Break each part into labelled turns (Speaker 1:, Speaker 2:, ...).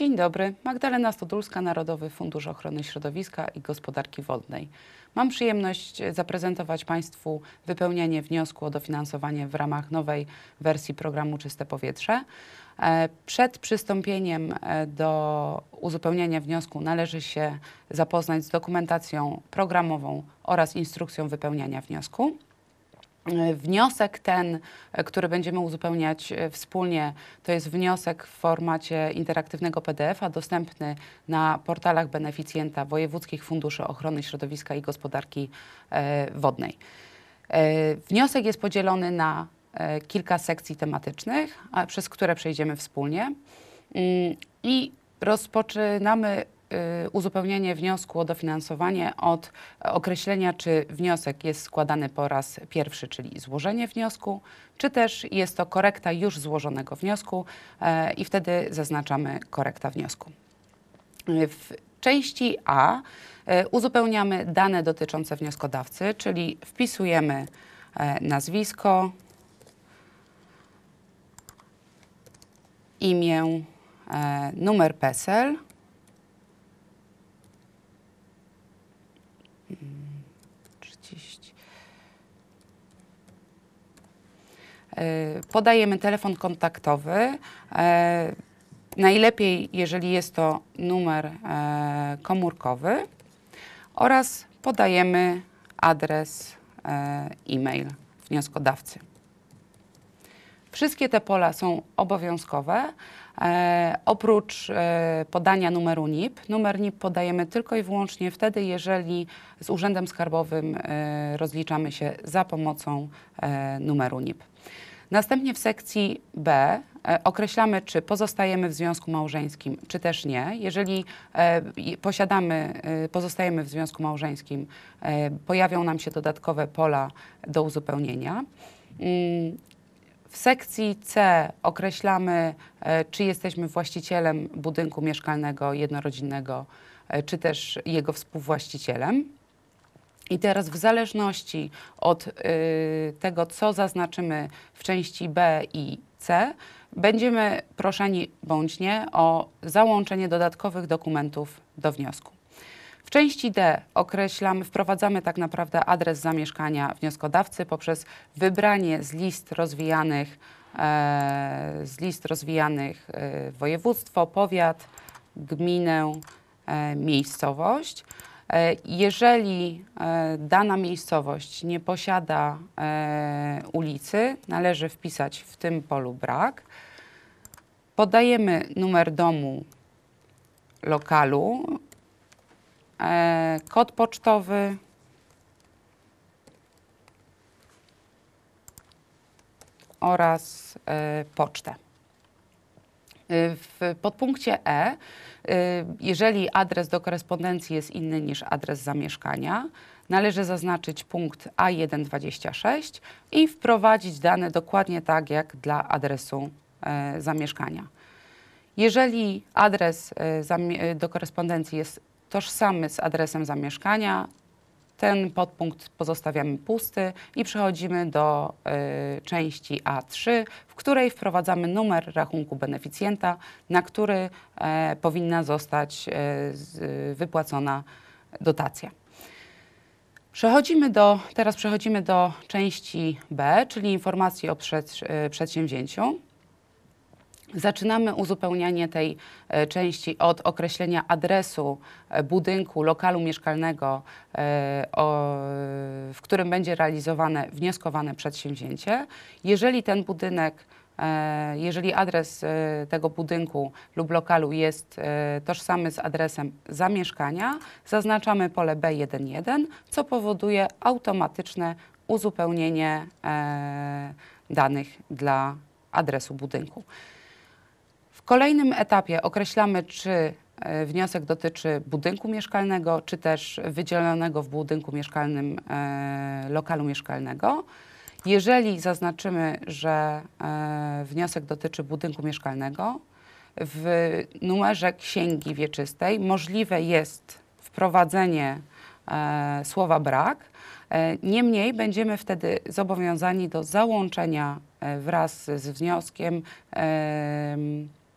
Speaker 1: Dzień dobry, Magdalena Stodulska, Narodowy Fundusz Ochrony Środowiska i Gospodarki Wodnej. Mam przyjemność e, zaprezentować Państwu wypełnianie wniosku o dofinansowanie w ramach nowej wersji programu Czyste Powietrze. E, przed przystąpieniem e, do uzupełnienia wniosku należy się zapoznać z dokumentacją programową oraz instrukcją wypełniania wniosku. E, wniosek ten, e, który będziemy uzupełniać e, wspólnie, to jest wniosek w formacie interaktywnego PDF-a dostępny na portalach beneficjenta wojewódzkich funduszy ochrony środowiska i gospodarki wodnej. Wniosek jest podzielony na kilka sekcji tematycznych, przez które przejdziemy wspólnie mm, i rozpoczynamy Y, uzupełnienie wniosku o dofinansowanie od określenia, czy wniosek jest składany po raz pierwszy, czyli złożenie wniosku, czy też jest to korekta już złożonego wniosku e, i wtedy zaznaczamy korekta wniosku. W części A e, uzupełniamy dane dotyczące wnioskodawcy, czyli wpisujemy e, nazwisko, imię, numer PESEL E, podajemy telefon kontaktowy. E, najlepiej, jeżeli jest to numer e, komórkowy oraz podajemy adres e-mail wnioskodawcy. Wszystkie te pola są obowiązkowe. E, oprócz e, podania numeru NIP, numer NIP podajemy tylko i wyłącznie wtedy, jeżeli z Urzędem Skarbowym e, rozliczamy się za pomocą e, numeru NIP. Następnie w sekcji B e, określamy, czy pozostajemy w związku małżeńskim, czy też nie. Jeżeli e, posiadamy, e, pozostajemy w związku małżeńskim, pojawią nam się dodatkowe pola do uzupełnienia. Mm, w sekcji C określamy, e, czy jesteśmy właścicielem budynku mieszkalnego jednorodzinnego, e, czy też jego współwłaścicielem. I teraz w zależności od e, tego, co zaznaczymy w części B i C, będziemy proszeni bądź nie o załączenie dodatkowych dokumentów do wniosku. W części D określam, wprowadzamy tak naprawdę adres zamieszkania wnioskodawcy poprzez wybranie z list rozwijanych, e, z list rozwijanych e, województwo, powiat, gminę, e, miejscowość. E, jeżeli e, dana miejscowość nie posiada e, ulicy, należy wpisać w tym polu brak. Podajemy numer domu lokalu, E, kod pocztowy. oraz e, pocztę. E, w podpunkcie E, jeżeli adres do korespondencji jest inny niż adres zamieszkania, należy zaznaczyć punkt A126 i wprowadzić dane dokładnie tak jak dla adresu zamieszkania. Jeżeli adres do korespondencji jest tożsamy z adresem zamieszkania. Ten podpunkt pozostawiamy pusty i przechodzimy do y, części A3, w której wprowadzamy numer rachunku beneficjenta, na który y, powinna zostać y, wypłacona dotacja. Przechodzimy do, teraz przechodzimy do części B, czyli informacji o przed, przedsięwzięciu. Zaczynamy uzupełnianie tej e, części od określenia adresu e, budynku, lokalu mieszkalnego, e, w którym będzie realizowane wnioskowane przedsięwzięcie. Jeżeli ten budynek jeżeli adres tego budynku lub lokalu jest tożsamy z adresem zamieszkania, zaznaczamy pole B11, co powoduje automatyczne uzupełnienie danych dla adresu budynku. W kolejnym etapie określamy, czy e, wniosek dotyczy budynku mieszkalnego, czy też wydzielonego w budynku mieszkalnym e, lokalu mieszkalnego. Jeżeli zaznaczymy, że e, wniosek dotyczy budynku mieszkalnego, w numerze księgi wieczystej możliwe jest wprowadzenie e, słowa brak. E, Niemniej będziemy wtedy zobowiązani do załączenia e, wraz z wnioskiem e,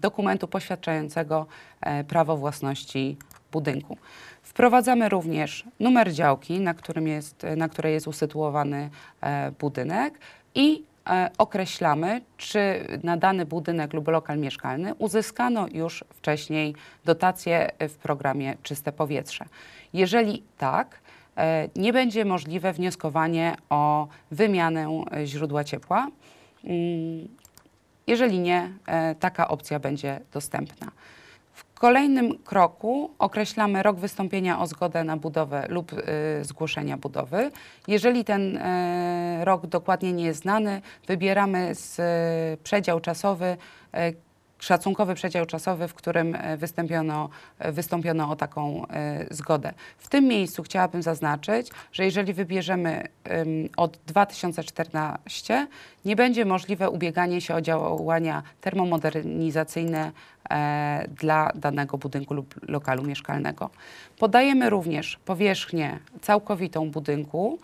Speaker 1: dokumentu poświadczającego e, prawo własności budynku. Wprowadzamy również numer działki, na, którym jest, e, na której jest usytuowany e, budynek i określamy, czy na dany budynek lub lokal mieszkalny uzyskano już wcześniej dotację w programie Czyste Powietrze. Jeżeli tak, nie będzie możliwe wnioskowanie o wymianę źródła ciepła mm, jeżeli nie, e, taka opcja będzie dostępna. W kolejnym kroku określamy rok wystąpienia o zgodę na budowę lub e, zgłoszenia budowy. Jeżeli ten e, rok dokładnie nie jest znany, wybieramy z, przedział czasowy, szacunkowy przedział czasowy, w którym e, wystąpiono, e, wystąpiono o taką e, zgodę. W tym miejscu chciałabym zaznaczyć, że jeżeli wybierzemy od 2014, nie będzie możliwe ubieganie się o działania termomodernizacyjne dla danego budynku lub lokalu mieszkalnego. Podajemy również powierzchnię całkowitą budynku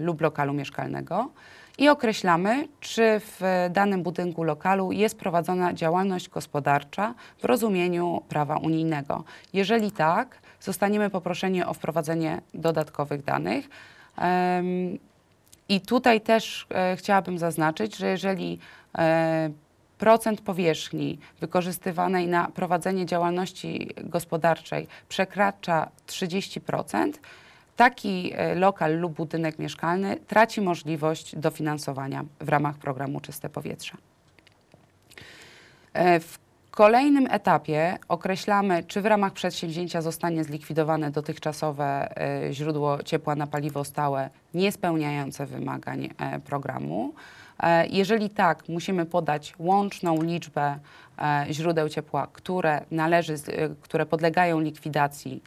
Speaker 1: lub lokalu mieszkalnego i określamy, czy w danym budynku lokalu jest prowadzona działalność gospodarcza w rozumieniu prawa unijnego. Jeżeli tak, zostaniemy poproszeni o wprowadzenie dodatkowych danych. I tutaj też e, chciałabym zaznaczyć, że jeżeli e, procent powierzchni wykorzystywanej na prowadzenie działalności gospodarczej przekracza 30%, taki e, lokal lub budynek mieszkalny traci możliwość dofinansowania w ramach programu Czyste Powietrze. E, w kolejnym etapie określamy, czy w ramach przedsięwzięcia zostanie zlikwidowane dotychczasowe e, źródło ciepła na paliwo stałe niespełniające wymagań programu. Jeżeli tak, musimy podać łączną liczbę źródeł ciepła, które, należy, które podlegają likwidacji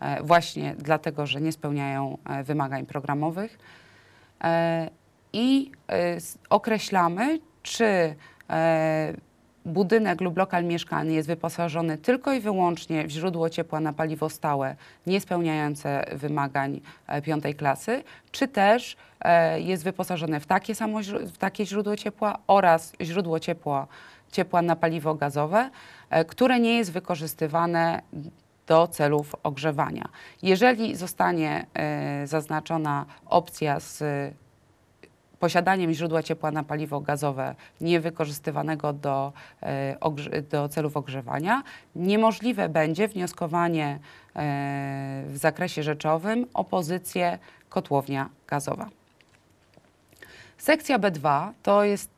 Speaker 1: E, właśnie dlatego, że nie spełniają e, wymagań programowych. E, I określamy, czy budynek lub lokal mieszkalny jest wyposażony tylko i wyłącznie w źródło ciepła na paliwo stałe, niespełniające wymagań piątej klasy, czy też jest wyposażony w takie, samo, w takie źródło ciepła oraz źródło ciepła, ciepła na paliwo gazowe, które nie jest wykorzystywane do celów ogrzewania. Jeżeli zostanie e, zaznaczona opcja z e, posiadaniem źródła ciepła na paliwo gazowe niewykorzystywanego do, e, do celów ogrzewania, niemożliwe będzie wnioskowanie w zakresie rzeczowym o pozycję kotłownia gazowa. Sekcja B2 to jest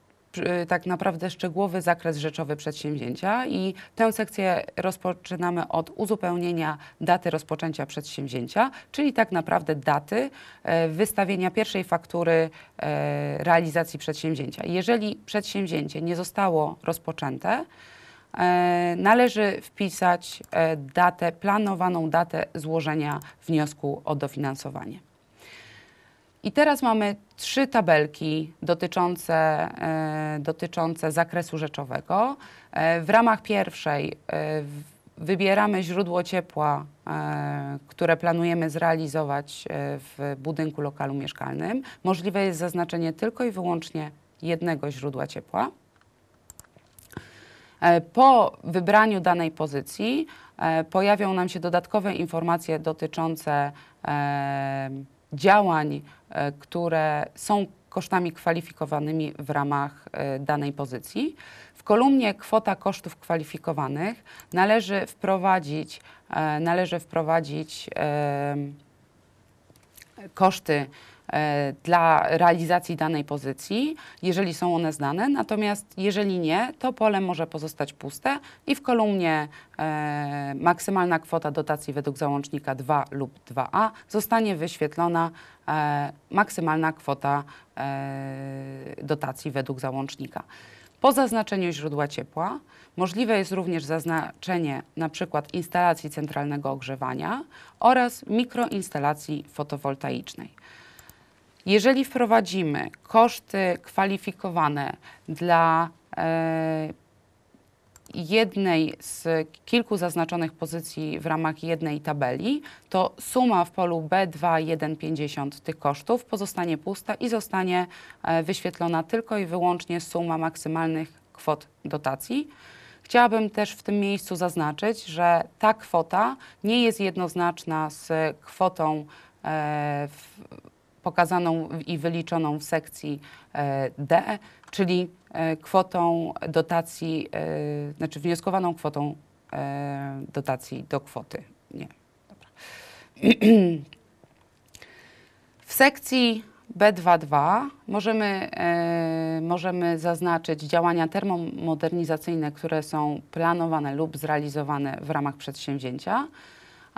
Speaker 1: tak naprawdę szczegółowy zakres rzeczowy przedsięwzięcia i tę sekcję rozpoczynamy od uzupełnienia daty rozpoczęcia przedsięwzięcia, czyli tak naprawdę daty e, wystawienia pierwszej faktury e, realizacji przedsięwzięcia. Jeżeli przedsięwzięcie nie zostało rozpoczęte, e, należy wpisać datę, planowaną datę złożenia wniosku o dofinansowanie. I teraz mamy trzy tabelki dotyczące, e, dotyczące zakresu rzeczowego. E, w ramach pierwszej e, wybieramy źródło ciepła, które planujemy zrealizować w budynku lokalu mieszkalnym. Możliwe jest zaznaczenie tylko i wyłącznie jednego źródła ciepła. Po wybraniu danej pozycji pojawią nam się dodatkowe informacje dotyczące działań, e, które są kosztami kwalifikowanymi w ramach e, danej pozycji. W kolumnie kwota kosztów kwalifikowanych należy wprowadzić, e, należy wprowadzić koszty E, dla realizacji danej pozycji, jeżeli są one znane, natomiast jeżeli nie, to pole może pozostać puste i w kolumnie e, maksymalna kwota dotacji według załącznika 2 lub 2a zostanie wyświetlona e, maksymalna kwota dotacji według załącznika. Po zaznaczeniu źródła ciepła możliwe jest również zaznaczenie np. instalacji centralnego ogrzewania oraz mikroinstalacji fotowoltaicznej. Jeżeli wprowadzimy koszty kwalifikowane dla e, jednej z kilku zaznaczonych pozycji w ramach jednej tabeli, to suma w polu B2150 tych kosztów pozostanie pusta i zostanie e, wyświetlona tylko i wyłącznie suma maksymalnych kwot dotacji. Chciałabym też w tym miejscu zaznaczyć, że ta kwota nie jest jednoznaczna z kwotą e, w pokazaną i wyliczoną w sekcji e, D, czyli e, kwotą dotacji, e, znaczy wnioskowaną kwotą dotacji do kwoty. Nie. Dobra. W sekcji B22 możemy, możemy zaznaczyć działania termomodernizacyjne, które są planowane lub zrealizowane w ramach przedsięwzięcia.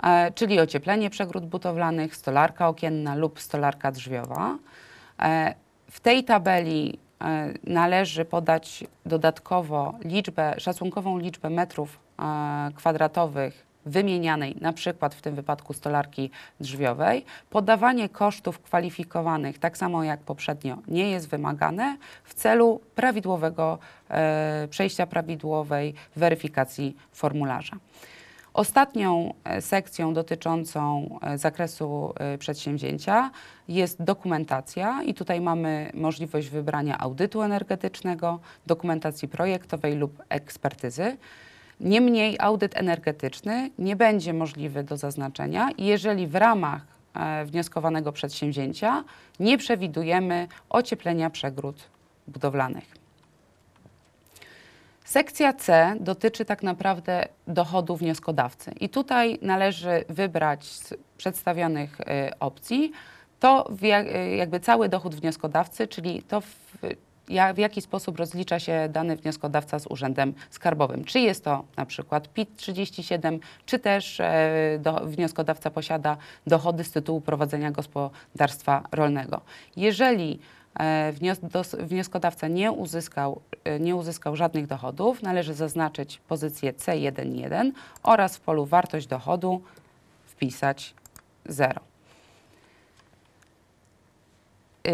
Speaker 1: E, czyli ocieplenie przegród budowlanych, stolarka okienna lub stolarka drzwiowa. E, w tej tabeli e, należy podać dodatkowo liczbę, szacunkową liczbę metrów kwadratowych wymienianej, na przykład w tym wypadku stolarki drzwiowej. Podawanie kosztów kwalifikowanych, tak samo jak poprzednio, nie jest wymagane w celu prawidłowego e, przejścia prawidłowej weryfikacji formularza. Ostatnią e, sekcją dotyczącą e, zakresu e, przedsięwzięcia jest dokumentacja i tutaj mamy możliwość wybrania audytu energetycznego, dokumentacji projektowej lub ekspertyzy. Niemniej audyt energetyczny nie będzie możliwy do zaznaczenia, jeżeli w ramach wnioskowanego przedsięwzięcia nie przewidujemy ocieplenia przegród budowlanych. Sekcja C dotyczy tak naprawdę dochodu wnioskodawcy i tutaj należy wybrać z przedstawionych y, opcji to y, jakby cały dochód wnioskodawcy, czyli to w, w jaki sposób rozlicza się dany wnioskodawca z Urzędem Skarbowym. Czy jest to na przykład PIT-37, czy też e, do, wnioskodawca posiada dochody z tytułu prowadzenia gospodarstwa rolnego. Jeżeli E, wnioskodawca nie uzyskał, e, nie uzyskał żadnych dochodów, należy zaznaczyć pozycję C11 oraz w polu wartość dochodu wpisać 0. E,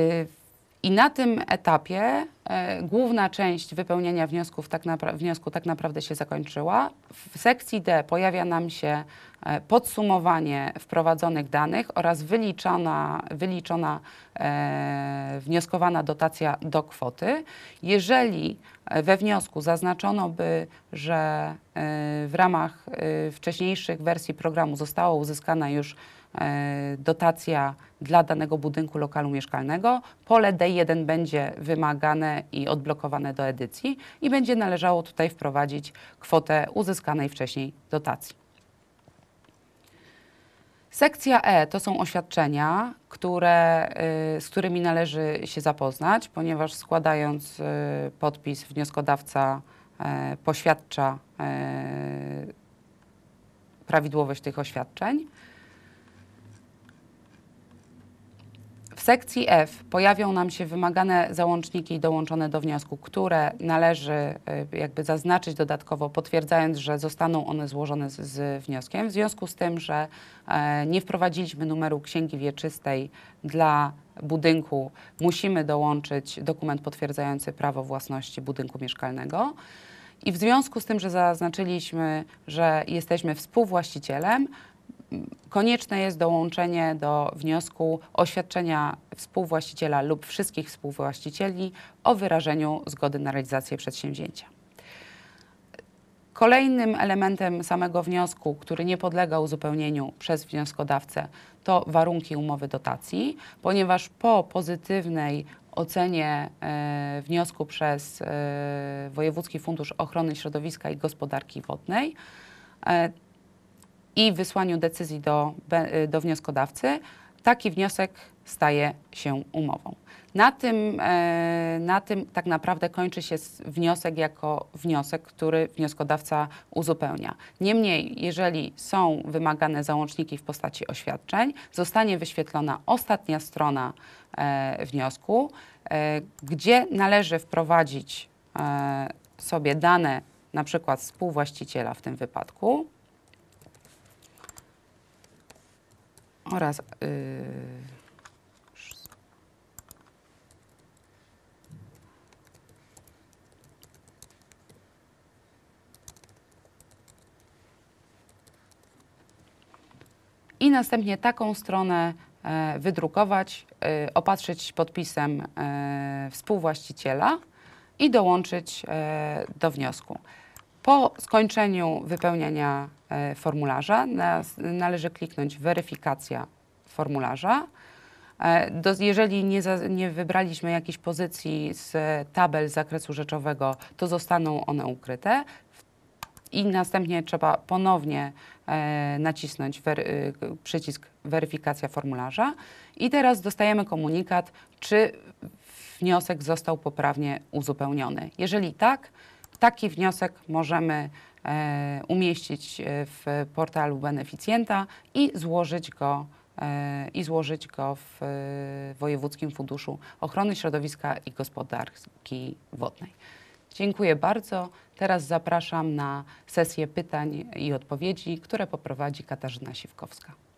Speaker 1: I na tym etapie E, główna część wypełnienia wniosków tak wniosku tak naprawdę się zakończyła. W sekcji D pojawia nam się e, podsumowanie wprowadzonych danych oraz wyliczona wyliczona e, wnioskowana dotacja do kwoty. Jeżeli e, we wniosku zaznaczono by, że e, w ramach e, wcześniejszych wersji programu została uzyskana już dotacja dla danego budynku lokalu mieszkalnego, pole D1 będzie wymagane i odblokowane do edycji i będzie należało tutaj wprowadzić kwotę uzyskanej wcześniej dotacji. Sekcja E to są oświadczenia, które, y, z którymi należy się zapoznać, ponieważ składając y, podpis wnioskodawca e, poświadcza e, prawidłowość tych oświadczeń. W sekcji F pojawią nam się wymagane załączniki dołączone do wniosku, które należy y, jakby zaznaczyć dodatkowo, potwierdzając, że zostaną one złożone z, z wnioskiem. W związku z tym, że e, nie wprowadziliśmy numeru księgi wieczystej dla budynku, musimy dołączyć dokument potwierdzający prawo własności budynku mieszkalnego. I w związku z tym, że zaznaczyliśmy, że jesteśmy współwłaścicielem, konieczne jest dołączenie do wniosku oświadczenia współwłaściciela lub wszystkich współwłaścicieli o wyrażeniu zgody na realizację przedsięwzięcia. Kolejnym elementem samego wniosku, który nie podlega uzupełnieniu przez wnioskodawcę, to warunki umowy dotacji, ponieważ po pozytywnej ocenie e, wniosku przez e, Wojewódzki Fundusz Ochrony Środowiska i Gospodarki Wodnej e, i wysłaniu decyzji do, y, do wnioskodawcy, taki wniosek staje się umową. Na tym, e, na tym tak naprawdę kończy się wniosek jako wniosek, który wnioskodawca uzupełnia. Niemniej, jeżeli są wymagane załączniki w postaci oświadczeń, zostanie wyświetlona ostatnia strona e, wniosku, e, gdzie należy wprowadzić sobie dane na przykład współwłaściciela w tym wypadku, oraz yy, i następnie taką stronę e, wydrukować, e, opatrzyć podpisem e, współwłaściciela i dołączyć do wniosku. Po skończeniu wypełniania e, formularza należy kliknąć weryfikacja formularza. E, do, jeżeli nie, za, nie, wybraliśmy jakiejś pozycji z tabel zakresu rzeczowego, to zostaną one ukryte i następnie trzeba ponownie e, nacisnąć e, przycisk weryfikacja formularza i teraz dostajemy komunikat, czy wniosek został poprawnie uzupełniony. Jeżeli tak, Taki wniosek możemy e, umieścić e, w portalu beneficjenta i złożyć go e, i złożyć go w Wojewódzkim Funduszu Ochrony Środowiska i Gospodarki Wodnej. Dziękuję bardzo. Teraz zapraszam na sesję pytań i odpowiedzi, które poprowadzi Katarzyna Siwkowska.